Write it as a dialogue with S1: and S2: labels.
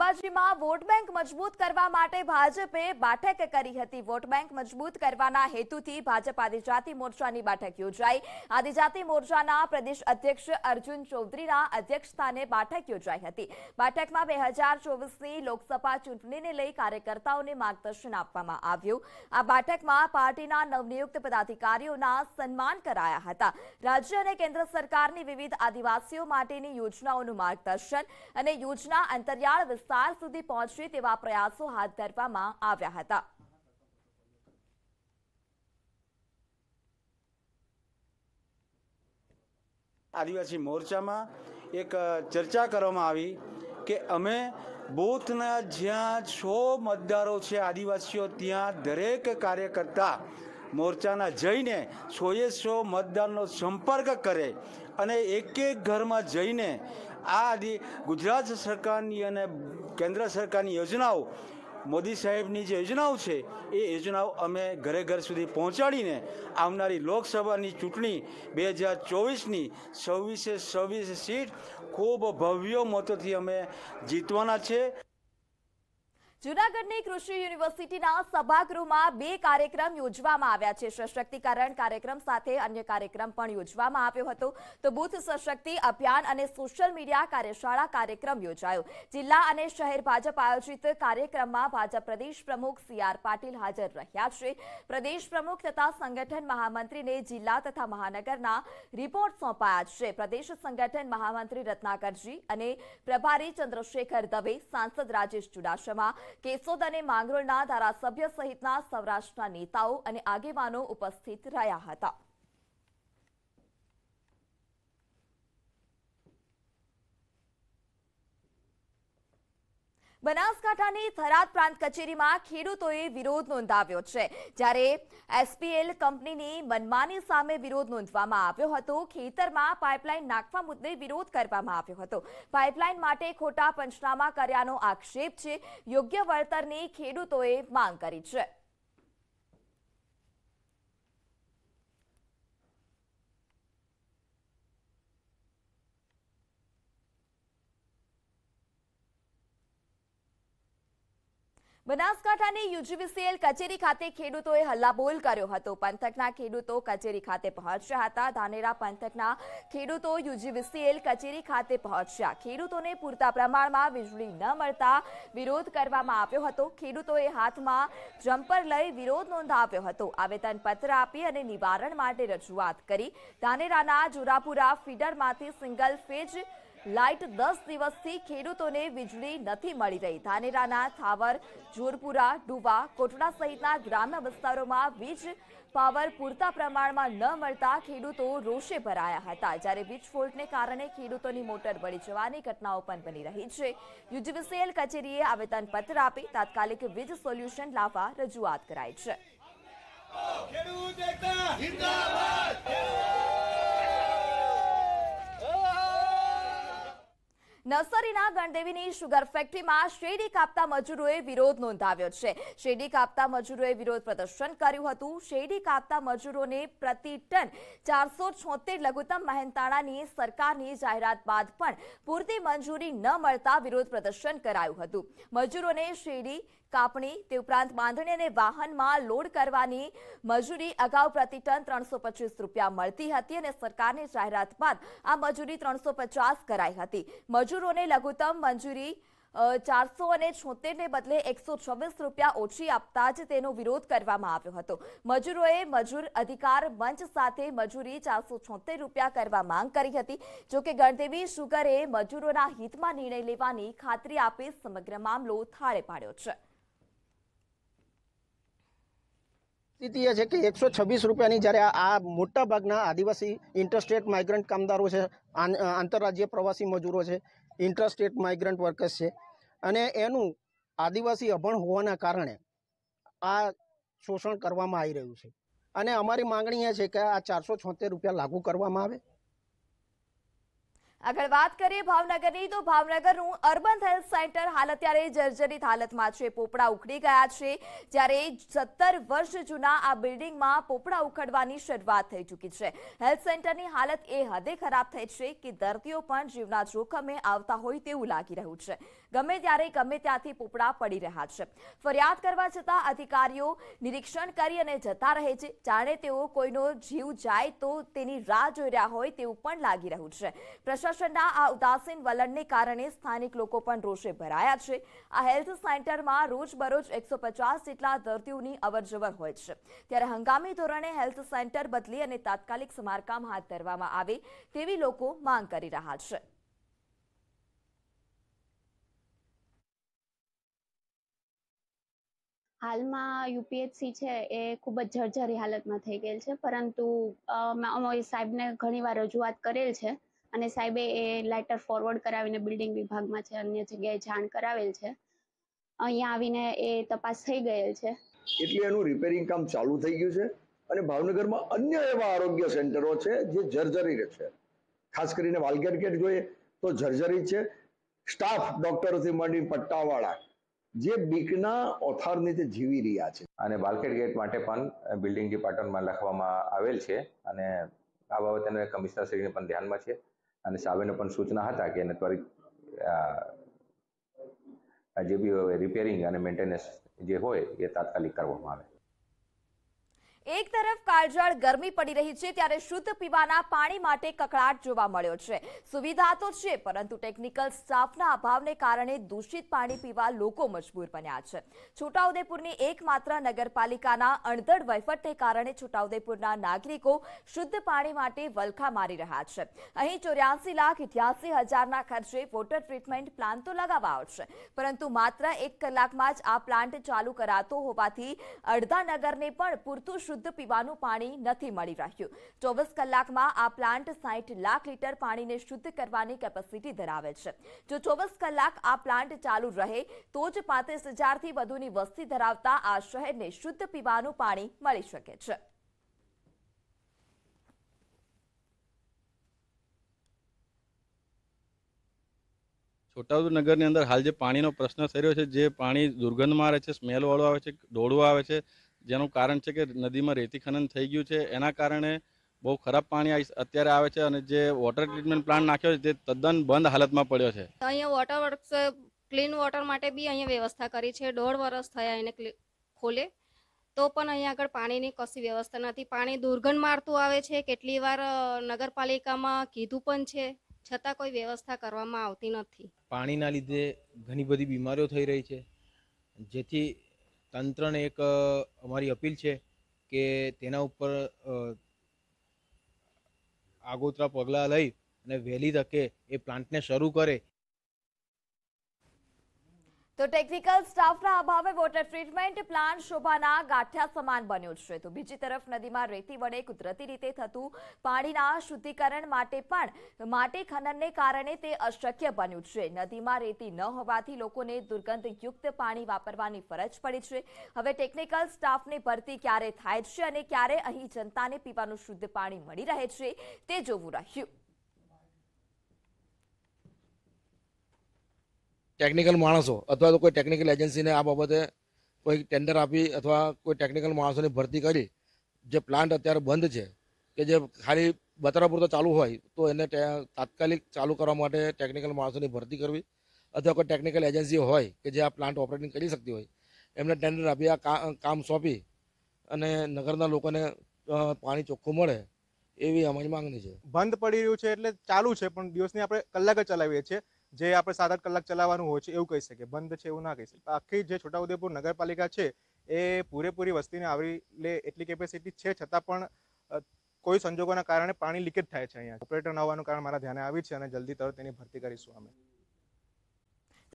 S1: ભાજપીમાં vote bank મજબૂત કરવા માટે ભાજપે બાઠક કરી હતી વોટ બેંક મજબૂત કરવાના હેતુથી ભાજપ આદિ જાતિ મોર્ચાની બાઠક યોજાઈ આદિ જાતિ મોર્ચાના પ્રદેશ અધ્યક્ષ અર્જુન ચૌધરીરા અધ્યક્ષતાને બાઠક યોજાઈ હતી બાઠકમાં 2024 ની લોકસભા ચૂંટણીને લઈ કાર્યકર્તાઓને માર્ગદર્શન આપવામાં આવ્યું આ બાઠકમાં પાર્ટીના નવ નિયુક્ત પદાધિકારીઓનો સન્માન કરાયા હતા રાજ્ય અને કેન્દ્ર સરકારની વિવિધ આદિવાસીઓ માટેની યોજનાઓનું માર્ગદર્શન અને યોજના અંતર્યાળ વિસ્તાર સુધી પહોંચે તેવા પ્રયાસો હાથ ધરવામાં આવ્યા હતા આદિવાસી મોરચામાં એક ચર્ચા કરવામાં આવી કે અમે બૂથના જ્યાં છો મતદારો છે આદિવાસીઓ ત્યાં દરેક કાર્યકર્તા મોરચાના જઈને સોએ સો મતદારનો સંપર્ક કરે અને એક એક ઘરમાં જઈને આ ગુજરાત સરકારની અને કેન્દ્ર સરકારની યોજનાઓ મોદી સાહેબની જે યોજનાઓ છે એ યોજનાઓ અમે ઘરે ઘર સુધી પહોંચાડીને આવનારી લોકસભાની ચૂંટણી બે હજાર ચોવીસની છવ્વીસે છવ્વીસ સીટ ખૂબ ભવ્ય મતોથી અમે જીતવાના છે જુનાગઢની કૃષિ યુનિવર્સિટીના સભાગૃહમાં બે કાર્યક્રમ યોજવામાં આવ્યા છે સશક્તિકરણ કાર્યક્રમ સાથે અન્ય કાર્યક્રમ પણ યોજવામાં આવ્યો હતો તો બુથ સશક્તિ અભિયાન અને સોશિયલ મીડિયા કાર્યશાળા કાર્યક્રમ યોજાયો જિલ્લા અને શહેર ભાજપ આયોજિત કાર્યક્રમમાં ભાજપ પ્રદેશ પ્રમુખ સી આર પાટીલ હાજર રહ્યા છે પ્રદેશ પ્રમુખ તથા સંગઠન મહામંત્રીને જિલ્લા તથા મહાનગરના રિપોર્ટ સોંપાયા છે પ્રદેશ સંગઠન મહામંત્રી રત્નાકરજી અને પ્રભારી ચંદ્રશેખર દવે સાંસદ રાજેશ ચુડાસમા કેસોદ અને માંગરોળના ધારાસભ્ય સહિતના સૌરાષ્ટ્રના નેતાઓ અને આગેવાનો ઉપસ્થિત રહ્યા હતા બનાસકાંઠાની થરાદ પ્રાંત કચેરીમાં ખેડૂતોએ વિરોધ નોંધાવ્યો છે જ્યારે એસપીએલ કંપનીની મનમાની સામે વિરોધ નોંધવામાં આવ્યો હતો ખેતરમાં પાઇપલાઇન નાખવા મુદ્દે વિરોધ કરવામાં આવ્યો હતો પાઇપલાઇન માટે ખોટા પંચનામા કર્યાનો આક્ષેપ છે યોગ્ય વળતરની ખેડૂતોએ માંગ કરી છે બનાસકાંઠાની યુજીવીસીએલ કચેરી ખાતે ખેડૂતોએ હલ્લાબોલ કર્યો હતો પંથકના ખેડૂતો કચેરી ખાતે પહોંચ્યા હતા ધાનેરા પંથકના ખેડૂતો યુજીવીસીએલ કચેરી ખાતે પહોંચ્યા ખેડૂતોને પૂરતા પ્રમાણમાં વીજળી ન મળતા વિરોધ કરવામાં આવ્યો હતો ખેડૂતોએ હાથમાં જમ્પર લઈ વિરોધ નોંધાવ્યો હતો પત્ર આપી અને નિવારણ માટે રજૂઆત કરી ધાનેરાના જોરાપુરા ફીડરમાંથી સિંગલ ફેજ લાઇટ દસ દિવસથી ખેડૂતોને વીજળી નથી મળી રહી ધાનેરાના થાવર જોરપુરા ડુવા કોટડા સહિતના ગ્રામ્ય વિસ્તારોમાં વીજ પાવર પૂરતા પ્રમાણમાં ન મળતા ખેડૂતો રોષે ભરાયા હતા જ્યારે વીજ ફોલ્ટને કારણે ખેડૂતોની મોટર બળી જવાની ઘટનાઓ પણ બની રહી છે યુજીવીસીએલ કચેરીએ આવેદનપત્ર આપી તાત્કાલિક વીજ સોલ્યુશન લાવવા રજૂઆત કરાઈ છે ખેડૂત એકતા જિંદાબાદ નર્સરીના ગણદેવીની શુગર ફેક્ટરીમાં શેરડી કાપતા મજૂરોએ વિરોધ નોંધાવ્યો છે શેરડી કાપતા મજૂરોએ વિરોધ પ્રદર્શન કર્યું હતું શેરડી કાપતા મજૂરોને પ્રતિ ટન ચારસો છોતેર લઘુત્તમ મહેનતાણાની સરકારની જાહેરાત બાદ પણ પૂરતી મંજૂરી ન મળતા વિરોધ પ્રદર્શન કરાયું હતું મજૂરોને શેરડી કાપણી તે ઉપરાંત બાંધણી અને વાહનમાં લોડ કરવાની મજૂરી અગાઉ પ્રતિ ટન ત્રણસો રૂપિયા મળતી હતી અને સરકારની જાહેરાત બાદ આ મજૂરી ત્રણસો પચાસ કરાઈ હતી મજૂરોને લઘુત્તમ મંજૂરી ચારસો અને છોતેરને બદલે એકસો છવ્વીસ રૂપિયા ઓછી આપતા જ તેનો વિરોધ કરવામાં આવ્યો હતો મજૂરોએ મજૂર અધિકાર મંચ સાથે મજૂરી ચારસો છોતેર રૂપિયા કરવા માંગ કરી હતી જોકે ગણદેવી શુગરે મજૂરોના હિતમાં નિર્ણય લેવાની ખાતરી આપી સમગ્ર મામલો થાળે પાડ્યો છે સ્થિતિ એ છે કે એકસો છવ્વીસ રૂપિયાની જ્યારે આ મોટાભાગના આદિવાસી ઇન્ટરસ્ટેટ માઇગ્રન્ટ કામદારો છે આંતરરાજ્ય પ્રવાસી મજૂરો છે ઇન્ટરસ્ટેટ માઇગ્રન્ટ વર્કર્સ છે અને એનું આદિવાસી અભણ હોવાના કારણે આ શોષણ કરવામાં આવી રહ્યું છે અને અમારી માંગણી એ છે કે આ ચારસો છોતેર રૂપિયા લાગુ કરવામાં આવે આગળ વાત કરીએ ભાવનગરની તો ભાવનગરનું અર્બન હેલ્થ સેન્ટર હાલ અત્યારે જર્જરિત હાલતમાં છે પોપડા ઉખડી ગયા છે જ્યારે સત્તર વર્ષ જૂના આ બિલ્ડિંગમાં પોપડા ઉખડવાની શરૂઆત થઈ ચૂકી છે હેલ્થ સેન્ટરની હાલત એ હદે ખરાબ થઈ છે કે દર્દીઓ પણ જીવના જોખમે આવતા હોય તેવું લાગી રહ્યું છે ગમે ત્યારે ગમે ત્યાંથી પોપડા પડી રહ્યા છે ફરિયાદ કરવા છતાં અધિકારીઓ નિરીક્ષણ કરી અને જતા રહે છે જાણે તેઓ કોઈનો જીવ જાય તો તેની રાહ જોઈ રહ્યા હોય તેવું પણ લાગી રહ્યું છે પ્રશાસનના આ ઉદાસીન વલણને કારણે સ્થાનિક લોકો પણ રોષે ભરાયા છે આ હેલ્થ સેન્ટરમાં રોજબરોજ એકસો પચાસ જેટલા દર્દીઓની અવરજવર હોય છે ત્યારે હંગામી ધોરણે હેલ્થ સેન્ટર બદલી અને તાત્કાલિક સમારકામ હાથ ધરવામાં આવે તેવી લોકો માંગ કરી રહ્યા છે હાલમાં યુપીએચસી છે એ ખૂબ જ જર્જરી હાલતમાં થઈ ગયેલ છે પરંતુ અમે સાહેબને ઘણીવાર રજૂઆત કરેલ છે અને સાહેબે એ લેટર ફોરવર્ડ કરાવીને બિલ્ડિંગ વિભાગમાં છે અન્ય જગ્યાએ જાણ કરાવેલ છે અહીંયા આવીને એ તપાસ થઈ ગયેલ છે એટલે એનું રિપેરિંગ કામ ચાલુ થઈ ગયું છે અને ભાવનગરમાં અન્ય એવા આરોગ્ય સેન્ટરો છે જે જર્જરી છે ખાસ કરીને વાલગેટ ગેટ જોઈએ તો જર્જરી છે સ્ટાફ ડોક્ટરોથી માંડી પટ્ટાવાળા જે બીકના ઓથારની તે જીવી રહ્યા છે અને બાલકેટ ગેટ માટે પણ બિલ્ડિંગ ડિપાર્ટમેન્ટમાં લખવામાં આવેલ છે અને આ કમિશનર કમિશનરશ્રીને પણ ધ્યાનમાં છે અને સાહેબને પણ સૂચના હતા કે એને ત્વરિત જે બી રિપેરિંગ અને મેન્ટેનન્સ જે હોય એ તાત્કાલિક કરવામાં આવે એક તરફ કાળઝાળ ગરમી પડી રહી છે ત્યારે શુદ્ધ પીવાના પાણી માટે કકળાટ જોવા મળ્યો છે સુવિધા તો છે પરંતુ ટેકનિકલ સ્ટાફના અભાવને કારણે દૂષિત પાણી પીવા લોકો મજબૂર બન્યા છે છોટાઉદેપુરની એકમાત્ર નગરપાલિકાના અણધડ વહીવટને કારણે છોટાઉદેપુરના નાગરિકો શુદ્ધ પાણી માટે વલખા મારી રહ્યા છે અહીં ચોર્યાસી લાખ અઠ્યાસી હજારના ખર્ચે વોટર ટ્રીટમેન્ટ પ્લાન્ટ તો લગાવવા આવશે પરંતુ માત્ર એક કલાકમાં જ આ પ્લાન્ટ ચાલુ કરાતો હોવાથી અડધા નગરને પણ પૂરતું શુદ્ધ શુદ્ધ પીવાનું પાણી નથી મળી રહ્યું ચોવીસ કલાકમાં આ પ્લાન્ટ સાહીઠ લાખ લીટર પાણીને શુદ્ધ કરવાની કેપેસિટી ધરાવે છે જો ચોવીસ કલાક આ પ્લાન્ટ ચાલુ રહે તો જ પાંત્રીસ હજારથી વધુની વસ્તી ધરાવતા આ શહેરને શુદ્ધ પીવાનું પાણી મળી શકે છે છોટાઉદેપુર નગરની અંદર હાલ જે પાણીનો પ્રશ્ન થઈ રહ્યો છે જે પાણી દુર્ગંધમાં આવે છે સ્મેલવાળું આવે છે ડોળું આવે છે જેનું કારણ છે કે નદીમાં રેતી ખનન થઈ ગયું છે એના કારણે બહુ ખરાબ પાણી અત્યારે આવે છે અને જે વોટર ટ્રીટમેન્ટ પ્લાન્ટ નાખ્યો છે તે તદ્દન બંધ હાલતમાં પડ્યો છે અહીંયા વોટર વર્ક્સ ક્લીન વોટર માટે બી અહીંયા વ્યવસ્થા કરી છે દોઢ વર્ષ થયા એને ખોલે તો પણ અહીંયા આગળ પાણીની કશી વ્યવસ્થા નથી પાણી દુર્ગંધ મારતું આવે છે કેટલી વાર નગરપાલિકામાં કીધું પણ છે છતાં કોઈ વ્યવસ્થા કરવામાં આવતી નથી પાણીના લીધે ઘણી બધી બીમારીઓ થઈ રહી છે જેથી તંત્રને એક અમારી અપીલ છે કે તેના ઉપર આગોતરા પગલાં લઈ અને વહેલી તકે એ પ્લાન્ટને શરૂ કરે તો ટેકનિકલ સ્ટાફના અભાવે વોટર ટ્રીટમેન્ટ પ્લાન્ટ શોભાના ગાંઠિયા સમાન બન્યો છે તો બીજી તરફ નદીમાં રેતી વડે કુદરતી રીતે થતું પાણીના શુદ્ધિકરણ માટે પણ માટી ખનનને કારણે તે અશક્ય બન્યું છે નદીમાં રેતી ન હોવાથી લોકોને દુર્ગંધયુક્ત પાણી વાપરવાની ફરજ પડી છે હવે ટેકનિકલ સ્ટાફની ભરતી ક્યારે થાય છે અને ક્યારે અહીં જનતાને પીવાનું શુદ્ધ પાણી મળી રહે છે તે જોવું રહ્યું ટેકનિકલ માણસો અથવા તો કોઈ ટેકનિકલ એજન્સીને આ બાબતે કોઈ ટેન્ડર આપી અથવા કોઈ ટેકનિકલ માણસોની ભરતી કરી જે પ્લાન્ટ અત્યારે બંધ છે કે જે ખાલી બતાવવા પૂરતો ચાલુ હોય તો એને તાત્કાલિક ચાલુ કરવા માટે ટેકનિકલ માણસોની ભરતી કરવી અથવા કોઈ ટેકનિકલ એજન્સી હોય કે જે આ પ્લાન્ટ ઓપરેટિંગ કરી શકતી હોય એમને ટેન્ડર આપી આ કામ સોંપી અને નગરના લોકોને પાણી ચોખ્ખું મળે એવી અમારી માંગણી છે બંધ પડી રહ્યું છે એટલે ચાલુ છે પણ દિવસની આપણે કલાક જ ચલાવીએ છીએ જે આપણે સાત આઠ કલાક ચલાવવાનું હોય છે એવું કહી શકીએ બંધ છે એવું ના કહી શકે આખી જે છોટાઉદેપુર નગરપાલિકા છે એ પૂરેપૂરી વસ્તીને આવરી લે એટલી કેપેસિટી છે છતાં પણ કોઈ સંજોગોના કારણે પાણી લીકેજ થાય છે અહીંયા ઓપરેટર ન હોવાનું કારણ મારા ધ્યાને આવી છે અને જલ્દી તરત તેની ભરતી કરીશું અમે